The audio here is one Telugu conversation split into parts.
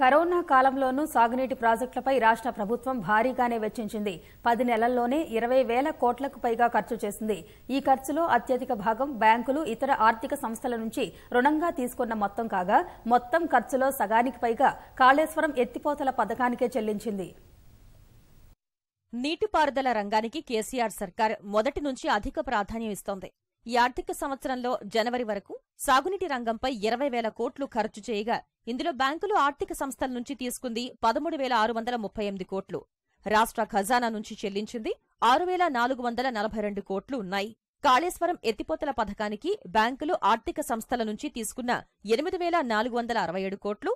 కరోనా కాలంలోనూ సాగునీటి ప్రాజెక్టులపై రాష్ట్ర ప్రభుత్వం భారీగానే వెచ్చించింది పది నెలల్లోనే ఇరవై వేల కోట్లకు పైగా ఖర్చు చేసింది ఈ ఖర్చులో అత్యధిక భాగం బ్యాంకులు ఇతర ఆర్థిక సంస్థల నుంచి రుణంగా తీసుకున్న మొత్తం కాగా మొత్తం ఖర్చులో సగానికి పైగా కాళేశ్వరం ఎత్తిపోతల పథకానికే చెల్లించింది నీటిపారుదల రంగానికి కేసీఆర్ సర్కార్ మొదటి నుంచి అధిక ప్రాధాన్యం ఇస్తోంది ఈ ఆర్థిక సంవత్సరంలో జనవరి వరకు సాగునీటి రంగంపై ఇరవై వేల కోట్లు ఖర్చు చేయగా ఇందులో బ్యాంకులు ఆర్థిక సంస్థల నుంచి తీసుకుంది పదమూడు వేల ఆరు వందల ముప్పై ఎనిమిది కోట్లు రాష్ట్ర ఖజానా నుంచి చెల్లించింది ఆరు వేల నాలుగు వందల నలభై రెండు కోట్లు ఉన్నాయి కాళేశ్వరం ఎత్తిపోతల పథకానికి బ్యాంకులు ఆర్థిక సంస్థల నుంచి తీసుకున్న ఎనిమిది వేల నాలుగు వందల అరవై ఏడు కోట్లు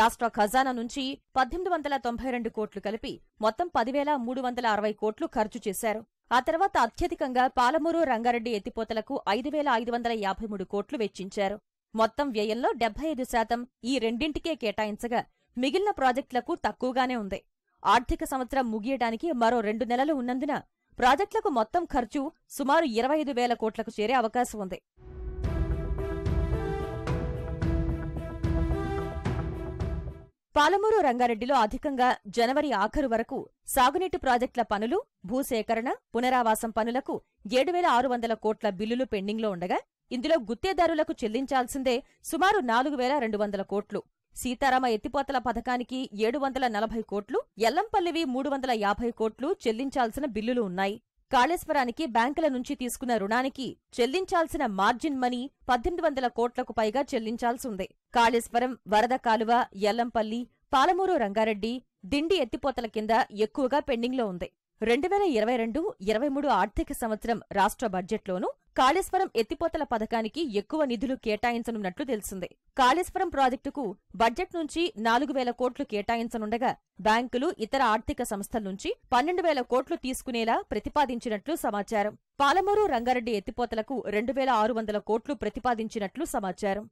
రాష్ట్ర ఖజానా నుంచి పద్దెనిమిది వందల తొంభై రెండు కోట్లు కలిపి మొత్తం పదివేల మూడు వందల అరవై కోట్లు ఖర్చు చేశారు ఆ తర్వాత అత్యధికంగా పాలమూరు రంగారెడ్డి ఎత్తిపోతలకు ఐదు వేల ఐదు వందల యాభై మూడు కోట్లు వెచ్చించారు మొత్తం వ్యయంలో డెబ్బై ఐదు శాతం ఈ రెండింటికే కేటాయించగా మిగిలిన ప్రాజెక్టులకు తక్కువగానే ఉంది ఆర్థిక సంవత్సరం ముగియడానికి మరో రెండు నెలలు ఉన్నందున ప్రాజెక్టులకు మొత్తం ఖర్చు సుమారు ఇరవై ఐదు వేల కోట్లకు చేరే అవకాశం ఉంది పాలమూరు రంగారెడ్డిలో అధికంగా జనవరి ఆఖరు వరకు సాగునీటి ప్రాజెక్టుల పనులు భూసేకరణ పునరావాసం పనులకు ఏడు వేల ఆరు వందల కోట్ల బిల్లులు పెండింగ్లో ఉండగా ఇందులో గుత్తేదారులకు చెల్లించాల్సిందే సుమారు నాలుగు వేల రెండు వందల కోట్లు సీతారామ ఎత్తిపోతల పథకానికి ఏడు వందల నలభై కోట్లు ఎల్లంపల్లివి మూడు వందల యాభై కోట్లు చెల్లించాల్సిన బిల్లులు ఉన్నాయి కాళేశ్వరానికి బ్యాంకుల నుంచి తీసుకున్న రుణానికి చెల్లించాల్సిన మార్జిన్ మనీ పద్దెనిమిది వందల కోట్లకు పైగా చెల్లించాల్సి ఉంది కాళేశ్వరం వరద కాలువ ఎల్లంపల్లి పాలమూరు రంగారెడ్డి దిండి ఎత్తిపోతల కింద ఎక్కువగా పెండింగ్లో ఉంది రెండు వేల ఇరవై రెండు ఇరవై మూడు ఆర్థిక సంవత్సరం రాష్ట్ర బడ్జెట్లోనూ కాళేశ్వరం ఎత్తిపోతల పథకానికి ఎక్కువ నిధులు కేటాయించనున్నట్లు తెలిసింది కాళేశ్వరం ప్రాజెక్టుకు బడ్జెట్ నుంచి నాలుగు వేల కోట్లు కేటాయించనుండగా బ్యాంకులు ఇతర ఆర్థిక సంస్థల నుంచి పన్నెండు వేల కోట్లు తీసుకునేలా ప్రతిపాదించినట్లు సమాచారం పాలమూరు రంగారెడ్డి ఎత్తిపోతలకు రెండు వేల ఆరు వందల కోట్లు ప్రతిపాదించినట్లు సమాచారం